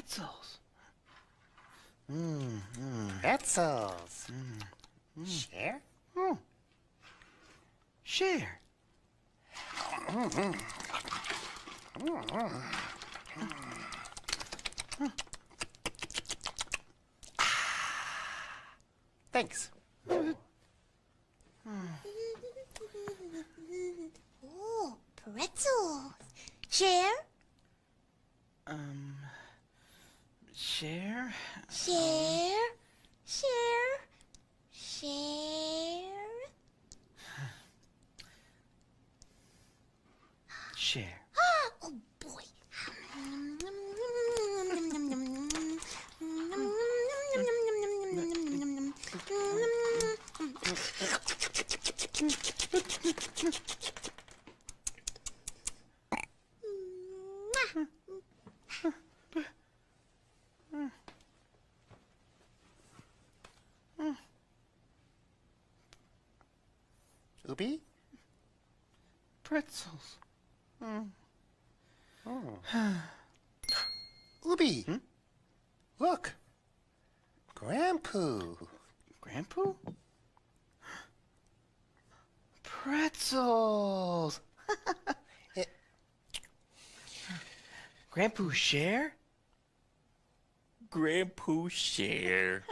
Pretzels. Mm, mm. Pretzels. Mm, Share? Hmm. Share. Mm-hmm. Hmm. Thanks. oh, pretzels. Share? Um... Share. Share. Um, share. Share. share. Ubi? Pretzels. Mm. Oh. Ubi! Hmm? Look! Grandpa, Grandpa, Pretzels! Eh. Grandpa share? Grandpa share.